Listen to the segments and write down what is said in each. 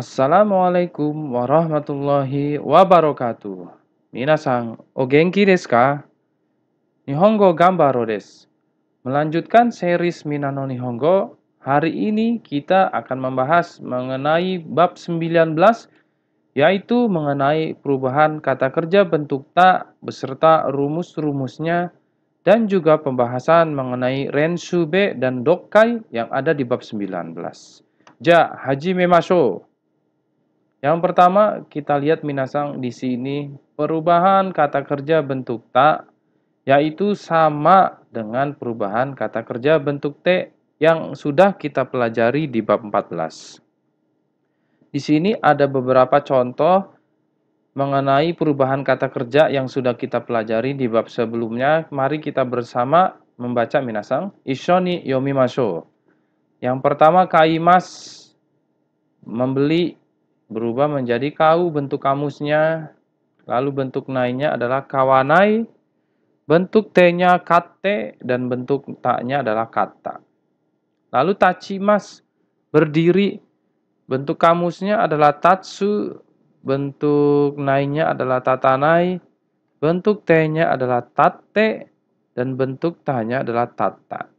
Assalamualaikum warahmatullahi wabarakatuh. Minasang, o genki desu ka? Nihongo gambaro desu. Melanjutkan series Minano Nihongo, hari ini kita akan membahas mengenai bab 19 yaitu mengenai perubahan kata kerja bentuk tak beserta rumus-rumusnya dan juga pembahasan mengenai rensube dan dokkai yang ada di bab 19. Ja, hajime masho. Yang pertama, kita lihat Minasang di sini perubahan kata kerja bentuk ta yaitu sama dengan perubahan kata kerja bentuk te yang sudah kita pelajari di bab 14. Di sini ada beberapa contoh mengenai perubahan kata kerja yang sudah kita pelajari di bab sebelumnya. Mari kita bersama membaca Minasang. Ishoni yomimasho. Yang pertama, kaimas membeli berubah menjadi kau bentuk kamusnya. Lalu bentuk nainya adalah kawanai, bentuk t-nya kate, dan bentuk taknya adalah kata. Lalu tachimas, berdiri, bentuk kamusnya adalah tatsu, bentuk nainya adalah tatanai, bentuk t-nya adalah tate, dan bentuk tanya adalah tata.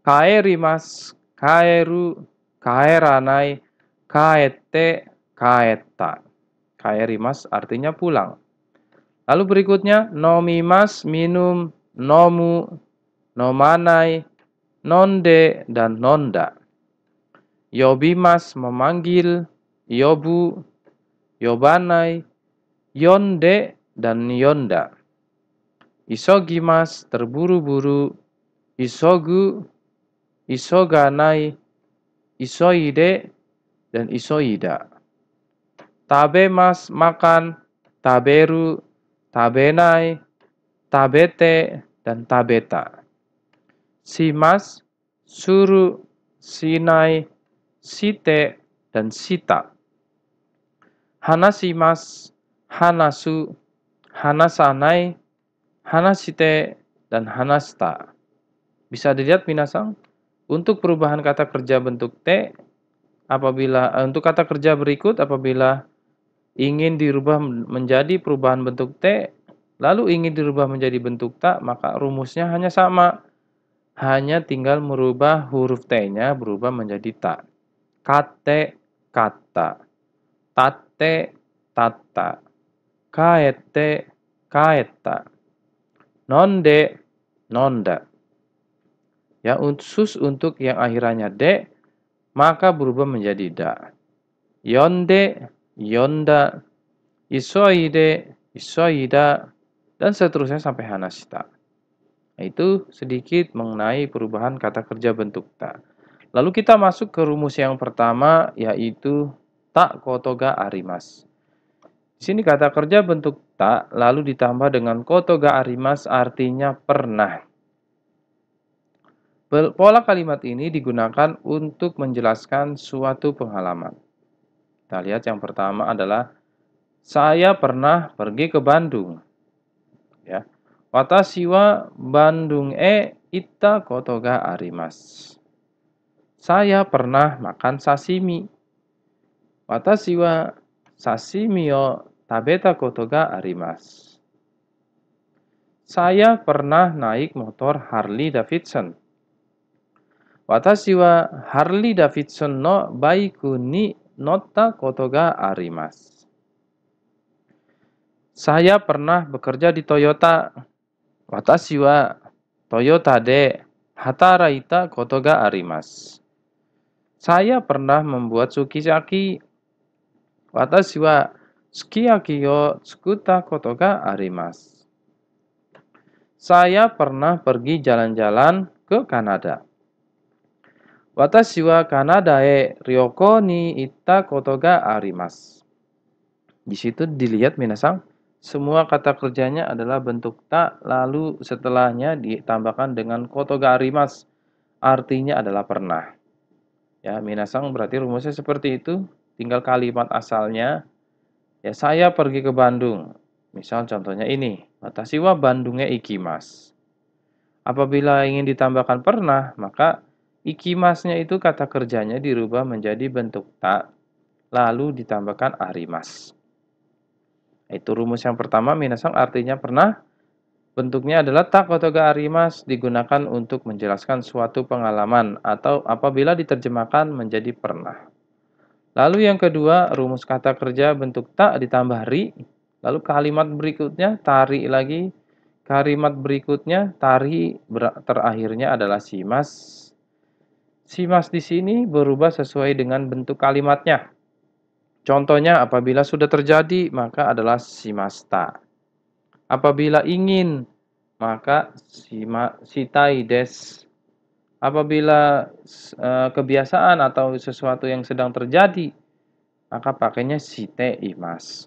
Kaerimas, kaeru, kaeranai, kaete kaeta. Kaerimas artinya pulang. Lalu berikutnya nomimas minum, nomu, nomanai, nonde dan nonda. Yobimas memanggil, yobu, yobanai, yonde dan yonda. Isogimas terburu-buru, isogu, isoganai, isoide dan isoida. Tabemas makan, taberu, tabenai, tabete, dan tabeta. Simas, suru, sinai, site, dan sita. Hanasimas, hanasu, hanasanai, hanasite, dan hanasta. Bisa dilihat minasang, untuk perubahan kata kerja bentuk T, apabila eh, untuk kata kerja berikut apabila ingin dirubah menjadi perubahan bentuk T lalu ingin dirubah menjadi bentuk tak maka rumusnya hanya sama hanya tinggal merubah huruf T-nya berubah menjadi tak kate kata tate tata kaete kaeta nonde nonda ya khusus untuk yang akhirannya de maka berubah menjadi da. Yonde, yonda, isoide, isoida, dan seterusnya sampai hanasita. itu sedikit mengenai perubahan kata kerja bentuk ta. Lalu kita masuk ke rumus yang pertama yaitu tak kotoga arimas. Di sini kata kerja bentuk tak lalu ditambah dengan kotoga arimas artinya pernah. Pola kalimat ini digunakan untuk menjelaskan suatu pengalaman. Kita lihat yang pertama adalah saya pernah pergi ke Bandung. Ya. Watashi Bandung e itta koto arimas. Saya pernah makan sashimi. Watashi sashimi o tabeta koto arimas. Saya pernah naik motor Harley Davidson. Harley Davidson no Saya pernah bekerja di Toyota. Watashi wa Toyota de hataraita koto ga arimasu. Saya pernah membuat sukiyaki. Watashi wa sukiyaki yo tsukutta koto ga arimasu. Saya pernah pergi jalan-jalan ke Kanada. Watashi wa Kanada e ryoko ni itta koto ga arimasu. Di situ dilihat minasang, semua kata kerjanya adalah bentuk ta, lalu setelahnya ditambahkan dengan koto ga arimasu. Artinya adalah pernah. Ya, minasang berarti rumusnya seperti itu, tinggal kalimat asalnya. Ya, saya pergi ke Bandung. Misal contohnya ini, Watashi wa Bandungnya ikimas. Apabila ingin ditambahkan pernah, maka Ikimasnya itu kata kerjanya dirubah menjadi bentuk tak, lalu ditambahkan arimas. Itu rumus yang pertama, minasang artinya pernah, bentuknya adalah tak atau ga arimas digunakan untuk menjelaskan suatu pengalaman atau apabila diterjemahkan menjadi pernah. Lalu yang kedua, rumus kata kerja bentuk tak ditambah ri, lalu kalimat berikutnya tari lagi, kalimat berikutnya tari terakhirnya adalah simas Simas di sini berubah sesuai dengan bentuk kalimatnya. Contohnya, apabila sudah terjadi, maka adalah simasta. Apabila ingin, maka sima, sitai des. Apabila e, kebiasaan atau sesuatu yang sedang terjadi, maka pakainya sitai, imas.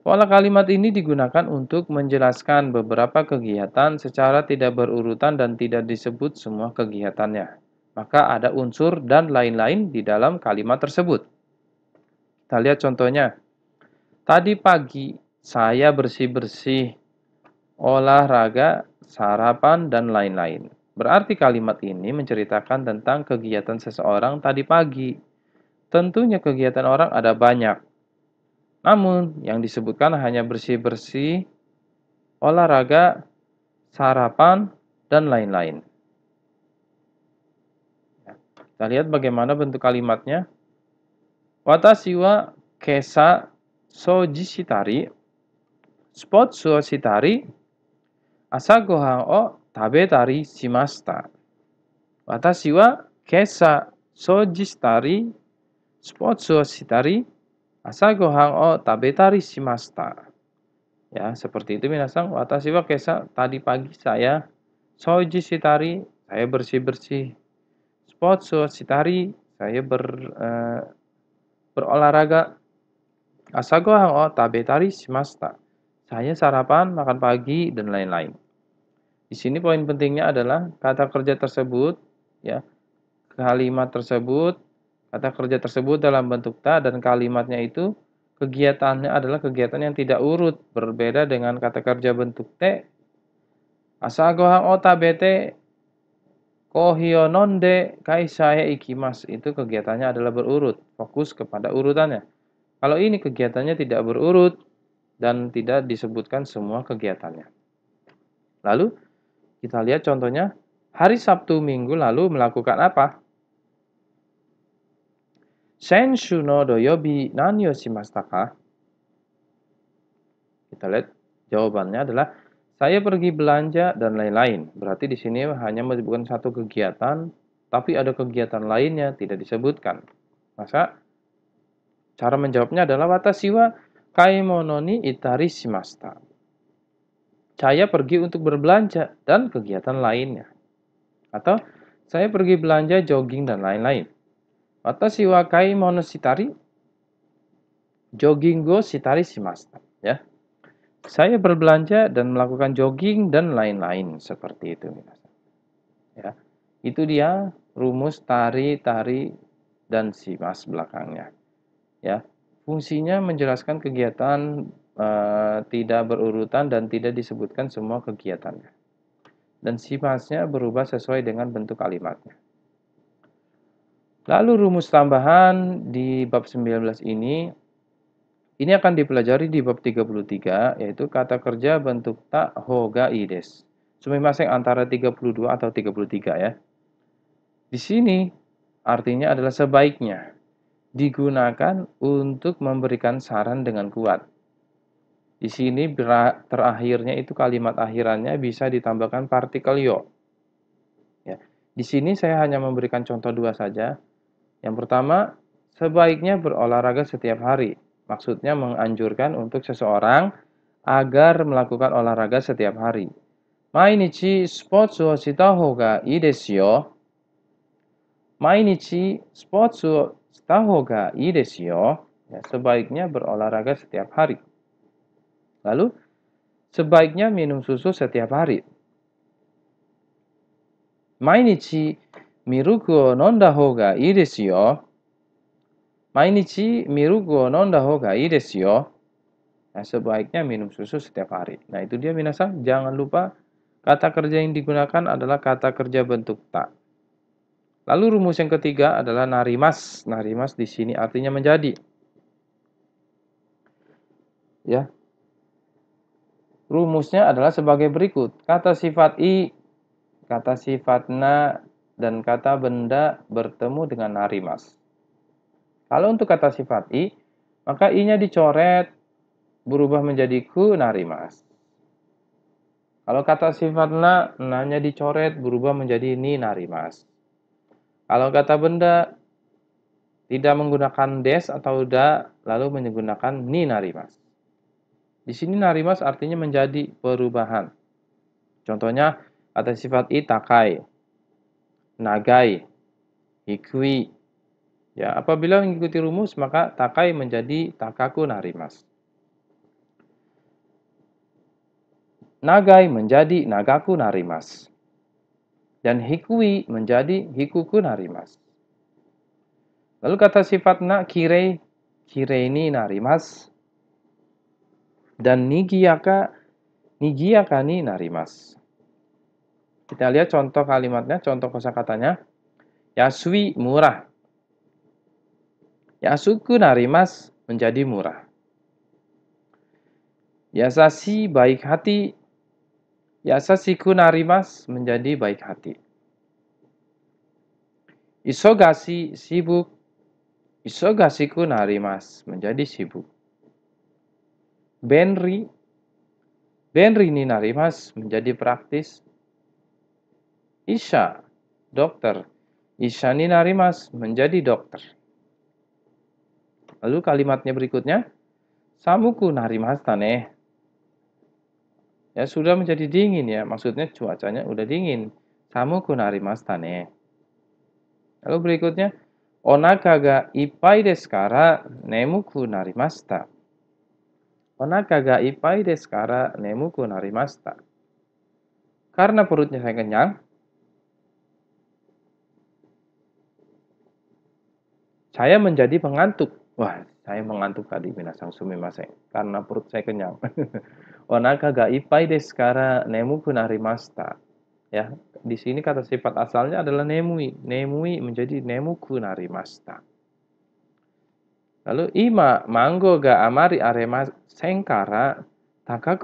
Pola kalimat ini digunakan untuk menjelaskan beberapa kegiatan secara tidak berurutan dan tidak disebut semua kegiatannya. Maka ada unsur dan lain-lain di dalam kalimat tersebut. Kita lihat contohnya. Tadi pagi saya bersih-bersih, olahraga, sarapan, dan lain-lain. Berarti kalimat ini menceritakan tentang kegiatan seseorang tadi pagi. Tentunya kegiatan orang ada banyak namun, yang disebutkan hanya bersih-bersih, olahraga, sarapan, dan lain-lain. Ya, kita lihat bagaimana bentuk kalimatnya. Watashi kesa sojishitari, spot suositari, asa o tabetari shimashita. Watashi kesa sojishitari, spot suositari, Asa gohang o tabetari shimasta. Ya, seperti itu minasang. Watashi wa kesa tadi pagi saya soji sitari, saya bersih-bersih. Spot so sitari, saya ber uh, berolahraga. Asa gohang o tabetari shimasta. Saya sarapan, makan pagi dan lain-lain. Di sini poin pentingnya adalah kata kerja tersebut ya kalimat tersebut Kata kerja tersebut dalam bentuk ta dan kalimatnya itu kegiatannya adalah kegiatan yang tidak urut, berbeda dengan kata kerja bentuk te. Asa gohang ota bete kohiononde saya ikimas itu kegiatannya adalah berurut, fokus kepada urutannya. Kalau ini kegiatannya tidak berurut dan tidak disebutkan semua kegiatannya. Lalu kita lihat contohnya hari Sabtu Minggu lalu melakukan apa? mastaka? Kita lihat jawabannya adalah saya pergi belanja dan lain-lain. Berarti di sini hanya menyebutkan satu kegiatan, tapi ada kegiatan lainnya tidak disebutkan. Masa cara menjawabnya adalah watashi wa kaimono ni itari shimashita. Saya pergi untuk berbelanja dan kegiatan lainnya. Atau saya pergi belanja jogging dan lain-lain. Jogging go sitari simasta. Ya. Saya berbelanja dan melakukan jogging dan lain-lain seperti itu. Ya. Itu dia rumus tari, tari, dan simas belakangnya. Ya. Fungsinya menjelaskan kegiatan e, tidak berurutan dan tidak disebutkan semua kegiatannya. Dan simasnya berubah sesuai dengan bentuk kalimatnya. Lalu rumus tambahan di bab 19 ini ini akan dipelajari di bab 33 yaitu kata kerja bentuk tak hoga ides. Sumimaseng antara 32 atau 33 ya. Di sini artinya adalah sebaiknya digunakan untuk memberikan saran dengan kuat. Di sini terakhirnya itu kalimat akhirannya bisa ditambahkan partikel yo. Ya. Di sini saya hanya memberikan contoh dua saja. Yang pertama, sebaiknya berolahraga setiap hari. Maksudnya menganjurkan untuk seseorang agar melakukan olahraga setiap hari. Mainichi sports wo shita ga ii desu yo. Mainichi sports wo shita ga ii desu yo. Ya, sebaiknya berolahraga setiap hari. Lalu, sebaiknya minum susu setiap hari. Mainichi ミルクを飲んだ方がいいですよ。毎日ミルクを飲んだ方がいいですよ。Nah, sebaiknya minum susu setiap hari. Nah, itu dia minasa. Jangan lupa kata kerja yang digunakan adalah kata kerja bentuk tak. Lalu rumus yang ketiga adalah narimas. Narimas di sini artinya menjadi. Ya. Rumusnya adalah sebagai berikut. Kata sifat i, kata sifat na, dan kata benda bertemu dengan narimas. Kalau untuk kata sifat i, maka i-nya dicoret berubah menjadi ku narimas. Kalau kata sifat na, na-nya dicoret berubah menjadi ni narimas. Kalau kata benda tidak menggunakan des atau da, lalu menggunakan ni narimas. Di sini narimas artinya menjadi perubahan. Contohnya, kata sifat i takai, nagai, hikui. Ya, apabila mengikuti rumus maka takai menjadi takaku narimas. Nagai menjadi nagaku narimas. Dan hikui menjadi hikuku narimas. Lalu kata sifat na kirei, ni narimas. Dan nigiaka, nigiaka nigiyakani narimas. Kita lihat contoh kalimatnya, contoh kosakatanya. Yasui murah. Yasuku narimas menjadi murah. Yasasi baik hati. Yasasiku narimas menjadi baik hati. Isogasi sibuk. Isogasiku narimas menjadi sibuk. Benri Benri ni narimas menjadi praktis Isha, dokter. Isha Ninarimas menjadi dokter. Lalu kalimatnya berikutnya, Samuku narimas ne. Ya sudah menjadi dingin ya, maksudnya cuacanya udah dingin. Samuku narimas ne. Lalu berikutnya, Onaka ga ipai desu nemuku narimasta. Onaka ga ipai desu kara nemuku narimasta. Karena perutnya saya kenyang, Saya menjadi pengantuk. Wah, saya mengantuk tadi minasang maseng karena perut saya kenyang. Onaka ga ipai desu kara nemu kunarimasta. Ya, di sini kata sifat asalnya adalah nemui. Nemui menjadi nemu kunarimasta. Lalu ima manggo ga amari arema sengkara taka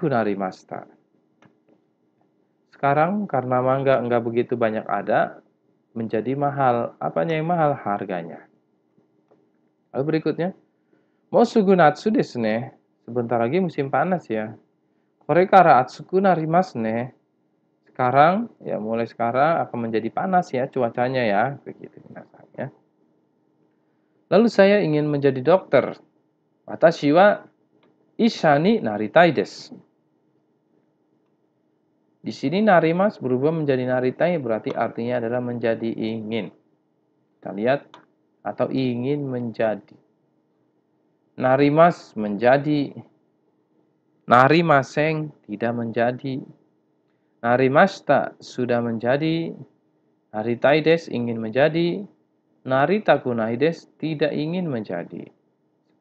Sekarang karena mangga enggak begitu banyak ada, menjadi mahal. Apanya yang mahal? Harganya. Lalu berikutnya, mau natsu desu Sebentar lagi musim panas ya. Mereka kara atsuku narimasu ne. Sekarang, ya mulai sekarang akan menjadi panas ya cuacanya ya. Begitu ya. Lalu saya ingin menjadi dokter. Watashi wa ishani naritai desu. Di sini narimas berubah menjadi naritai berarti artinya adalah menjadi ingin. Kita lihat atau ingin menjadi. Narimas menjadi. Narimaseng tidak menjadi. Narimasta sudah menjadi. Naritaides ingin menjadi. Naritakunaides tidak ingin menjadi.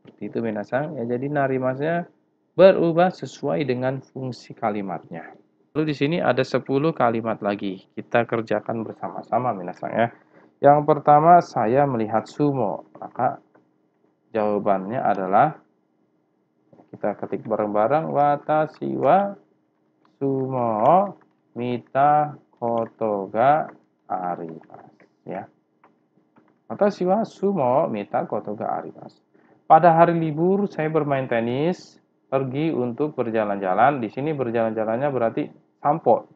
Seperti itu minasang. Ya, jadi narimasnya berubah sesuai dengan fungsi kalimatnya. Lalu di sini ada 10 kalimat lagi. Kita kerjakan bersama-sama minasang ya. Yang pertama, saya melihat sumo. Maka jawabannya adalah kita ketik bareng-bareng watashi siwa sumo mita kotoga arimas. ya. Watashi wa sumo mita kotoga arimas. Pada hari libur saya bermain tenis, pergi untuk berjalan-jalan. Di sini berjalan-jalannya berarti sampo.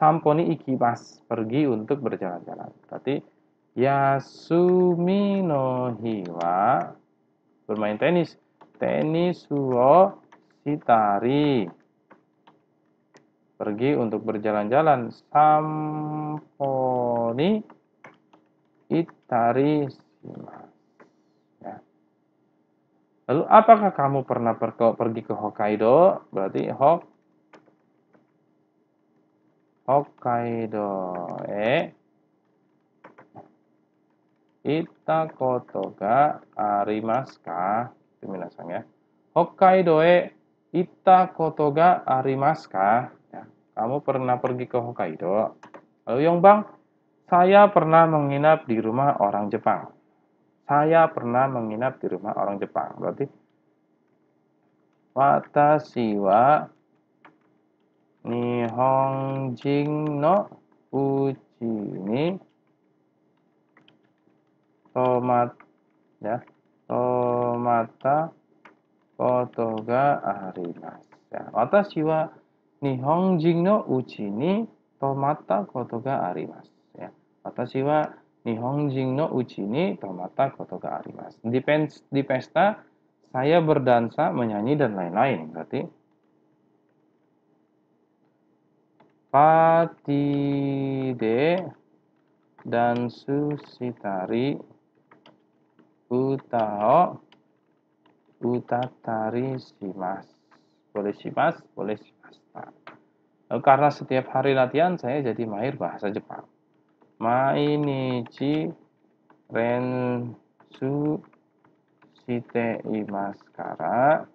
Sampo ni ikimas, pergi untuk berjalan-jalan. Berarti Yasumi no hiwa bermain tenis. Tenis wo sitari. Pergi untuk berjalan-jalan. Samponi itari ya. Lalu apakah kamu pernah per pergi ke Hokkaido? Berarti Hok Hokkaido. Eh Itakoto ga arimasu ka? Itu minasang ya. Hokkaido e itakoto ga arimasu ka? Ya. Kamu pernah pergi ke Hokkaido? Lalu Bang, saya pernah menginap di rumah orang Jepang. Saya pernah menginap di rumah orang Jepang. Berarti Watashi wa Nihonjin no uchi ni tomat ya tomata Kotoga Arimas. ya watashi wa nihonjin no uchi ni tomata Kotoga Arimas. ya watashi wa nihonjin no uchi ni tomata Kotoga Arimas. di, di pesta saya berdansa menyanyi dan lain-lain berarti pati de dan susitari utao utatari simas boleh shimas boleh nah, karena setiap hari latihan saya jadi mahir bahasa Jepang mainichi rensu shite imasu kara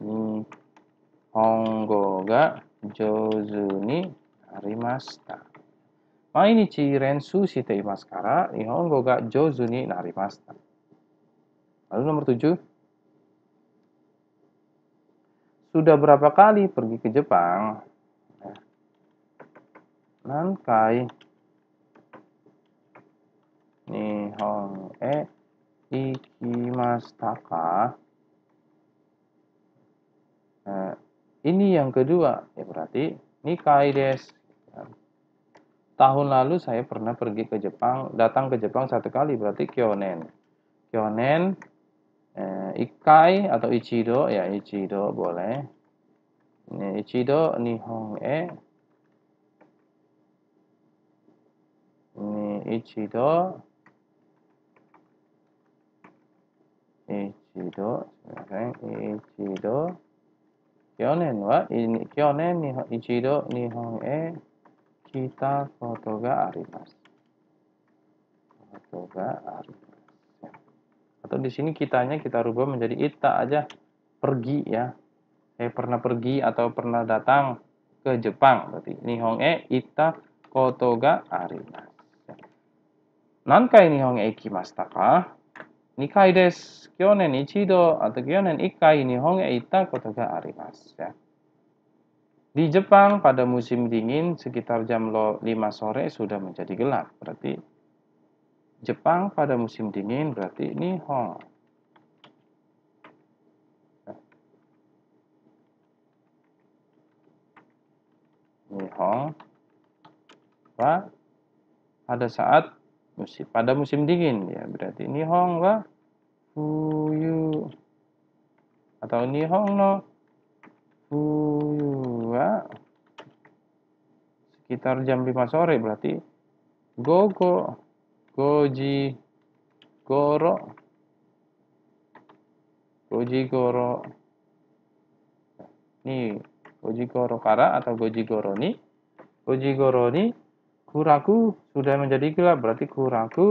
nihongo ga jozu ni arimashita Lalu nomor tujuh. Sudah berapa kali pergi ke Jepang? Nankai Nihon e ikimashita ka? Nah, eh, ini yang kedua, ya berarti nikai desu. Tahun lalu saya pernah pergi ke Jepang, datang ke Jepang satu kali berarti kyonen. Kyonen, eh, ikai atau ichido, ya ichido boleh. Ini ichido nihon e. Ini ichido. Ichido, okay. ichido. Kyonen wa, ini, kyonen ichido nihon e kita foto ga aritas foto aritas atau di sini kitanya kita rubah menjadi ita aja pergi ya saya pernah pergi atau pernah datang ke Jepang berarti nihong e ita koto ga arimas ya. nankai nihong e ikimashita ka nikai desu kyonen ichido atau kyonen ini Hong e ita koto arimas ya di Jepang pada musim dingin sekitar jam 5 sore sudah menjadi gelap. Berarti Jepang pada musim dingin berarti ini Hong. Nihong, wa pada saat musim pada musim dingin ya berarti Nihong wa fuyu atau Nihong no 2002 sekitar jam lima sore berarti Gogo Goji Goro Goji Goro nih Goji Goro Kara atau Goji Goro ni Goji Goro ni Kuraku sudah menjadi gelap berarti Kuraku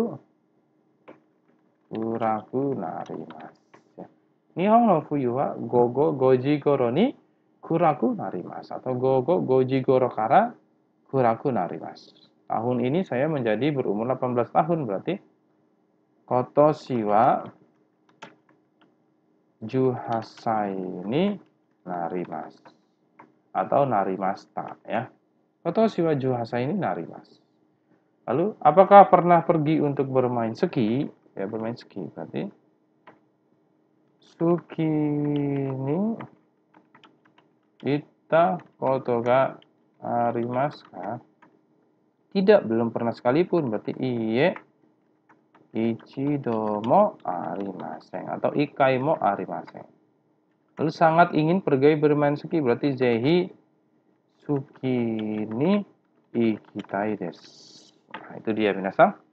Kuraku nari mas Nihong no wa gogo goji goro ni kuraku narimas atau gogo goji gorokara kuraku narimas. Tahun ini saya menjadi berumur 18 tahun berarti koto siwa ini narimas atau narimasta ya. Koto siwa ini narimas. Lalu apakah pernah pergi untuk bermain ski? Ya bermain ski berarti suki ini kita foto ga arimas ah. Tidak, belum pernah sekalipun. Berarti iye ichido mo arimasen atau ikaimo mo arimasen. Lalu sangat ingin pergi bermain suki berarti zehi suki ni ikitai desu. Nah, itu dia binasa.